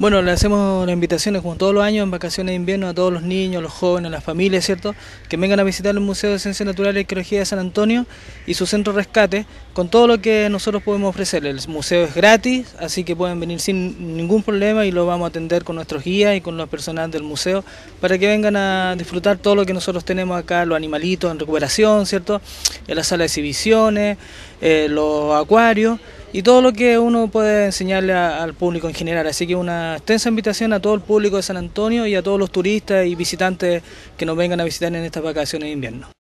Bueno, le hacemos las invitaciones como todos los años en vacaciones de invierno a todos los niños, los jóvenes, las familias, ¿cierto? Que vengan a visitar el Museo de Ciencias Naturales y Arqueología de San Antonio y su centro rescate con todo lo que nosotros podemos ofrecerles. El museo es gratis, así que pueden venir sin ningún problema y lo vamos a atender con nuestros guías y con los personal del museo para que vengan a disfrutar todo lo que nosotros tenemos acá, los animalitos en recuperación, ¿cierto? En la sala de exhibiciones, eh, los acuarios y todo lo que uno puede enseñarle al público en general. Así que una extensa invitación a todo el público de San Antonio y a todos los turistas y visitantes que nos vengan a visitar en estas vacaciones de invierno.